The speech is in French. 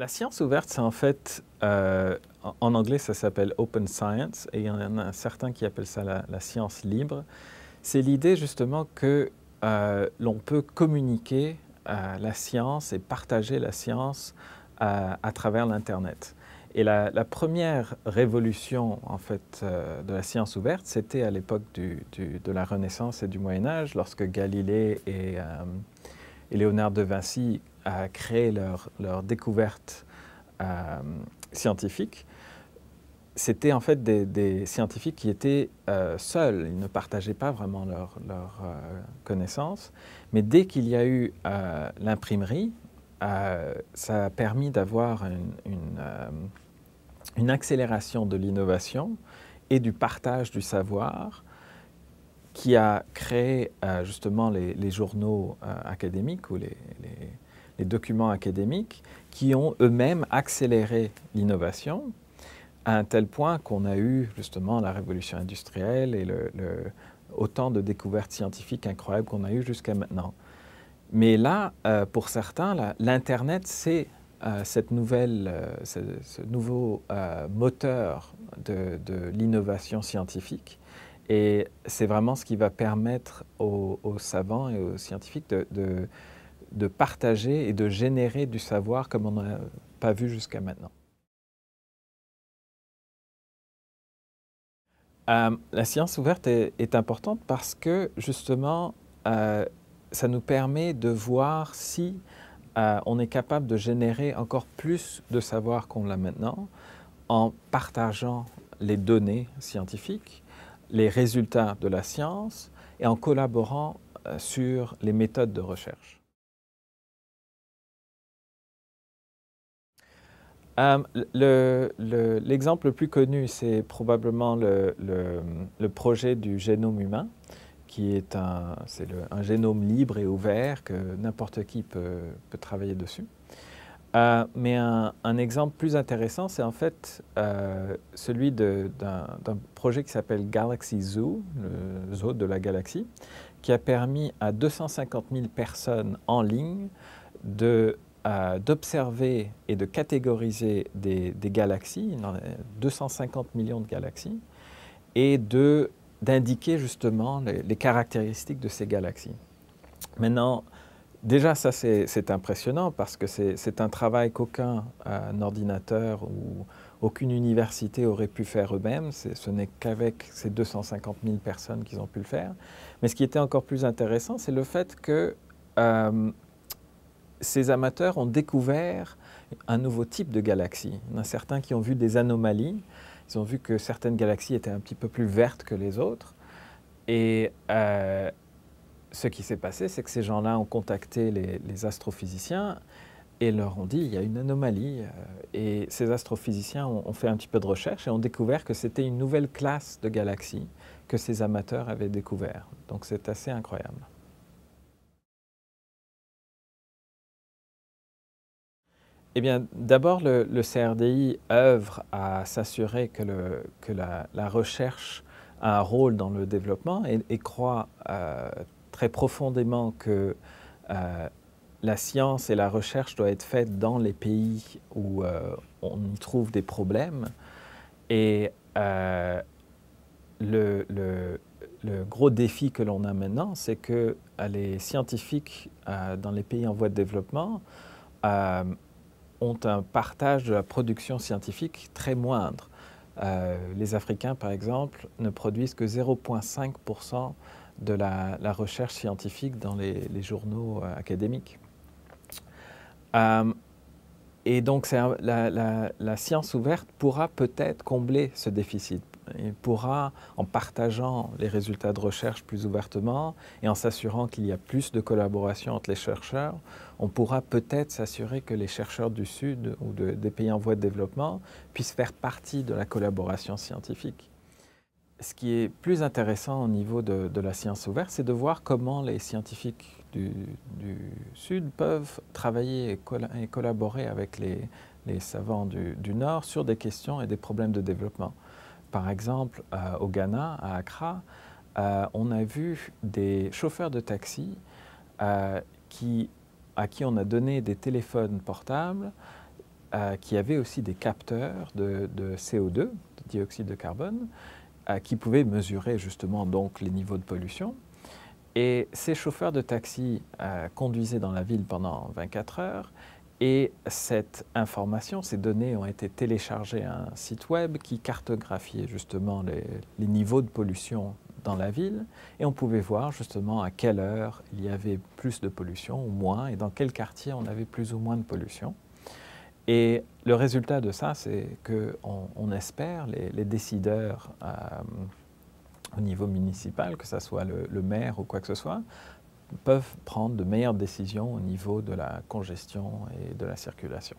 La science ouverte, c'est en fait, euh, en anglais, ça s'appelle Open Science, et il y en a certains qui appellent ça la, science libre. C'est l'idée justement que euh, l'on peut communiquer euh, la science et partager la science à travers l'Internet. Et la, première révolution en fait de la science ouverte, c'était à l'époque de la Renaissance et du Moyen Âge, lorsque Galilée et, et Léonard de Vinci à créer leur, leur découverte euh, scientifique, c'était en fait des, scientifiques qui étaient euh, seuls, ils ne partageaient pas vraiment leurs euh, connaissances, mais dès qu'il y a eu l'imprimerie, ça a permis d'avoir une, une, accélération de l'innovation et du partage du savoir qui a créé justement les, journaux académiques ou les les documents académiques qui ont eux-mêmes accéléré l'innovation à un tel point qu'on a eu justement la révolution industrielle et le, autant de découvertes scientifiques incroyables qu'on a eues jusqu'à maintenant. Mais là, euh, pour certains, l'Internet, c'est euh, cette nouvelle, euh, ce, nouveau moteur de, l'innovation scientifique. Et c'est vraiment ce qui va permettre aux, savants et aux scientifiques de de partager et de générer du savoir comme on n'a pas vu jusqu'à maintenant. Euh, la science ouverte est, importante parce que justement, euh, ça nous permet de voir si euh, on est capable de générer encore plus de savoir qu'on l'a maintenant en partageant les données scientifiques, les résultats de la science et en collaborant sur les méthodes de recherche. Euh, l'exemple le, plus connu, c'est probablement le, projet du génome humain, qui est un, un génome libre et ouvert que n'importe qui peut, peut, travailler dessus. Euh, mais un, exemple plus intéressant, c'est en fait euh, celui d'un projet qui s'appelle Galaxy Zoo, le zoo de la galaxie, qui a permis à 250 000 personnes en ligne de d'observer et de catégoriser des, galaxies, 250 millions de galaxies, et d'indiquer justement les, caractéristiques de ces galaxies. Maintenant, déjà ça c'est impressionnant parce que c'est un travail qu'aucun euh, ordinateur ou aucune université aurait pu faire eux-mêmes. Ce n'est qu'avec ces 250 000 personnes qu'ils ont pu le faire. Mais ce qui était encore plus intéressant, c'est le fait que euh, ces amateurs ont découvert un nouveau type de galaxie. Il a certains qui ont vu des anomalies, ils ont vu que certaines galaxies étaient un petit peu plus vertes que les autres. Et euh, ce qui s'est passé, c'est que ces gens-là ont contacté les, astrophysiciens et leur ont dit il y a une anomalie. Euh, et ces astrophysiciens ont, ont fait un petit peu de recherche et ont découvert que c'était une nouvelle classe de galaxies que ces amateurs avaient découvert. Donc c'est assez incroyable. Eh bien, d'abord, le, CRDI œuvre à s'assurer que, le, la, recherche a un rôle dans le développement et, croit euh, très profondément que euh, la science et la recherche doivent être faites dans les pays où euh, on trouve des problèmes. Et le, le, gros défi que l'on a maintenant, c'est que les scientifiques dans les pays en voie de développement ont un partage de la production scientifique très moindre. Euh, les Africains, par exemple, ne produisent que 0,5% de la, recherche scientifique dans les, journaux euh, académiques. Euh, et donc, la, science ouverte pourra peut-être combler ce déficit. Il pourra, en partageant les résultats de recherche plus ouvertement et en s'assurant qu'il y a plus de collaboration entre les chercheurs, on pourra peut-être s'assurer que les chercheurs du Sud ou des pays en voie de développement puissent faire partie de la collaboration scientifique ce qui est plus intéressant au niveau de, la science ouverte, c'est de voir comment les scientifiques du, Sud peuvent travailler et, collaborer avec les, savants du, Nord sur des questions et des problèmes de développement. Par exemple, euh, au Ghana, à Accra, euh, on a vu des chauffeurs de taxi euh, à qui on a donné des téléphones portables qui avaient aussi des capteurs de CO2, de dioxyde de carbone, euh, qui pouvaient mesurer justement donc les niveaux de pollution. Et ces chauffeurs de taxi euh, conduisaient dans la ville pendant 24 heures et cette information, ces données ont été téléchargées à un site web qui cartographiait justement les, les, niveaux de pollution dans la ville. Et on pouvait voir justement à quelle heure il y avait plus de pollution ou moins et dans quel quartier on avait plus ou moins de pollution. Et le résultat de ça, c'est qu'on on espère, les, les décideurs euh, au niveau municipal, que ce soit le, maire ou quoi que ce soit, peuvent prendre de meilleures décisions au niveau de la congestion et de la circulation.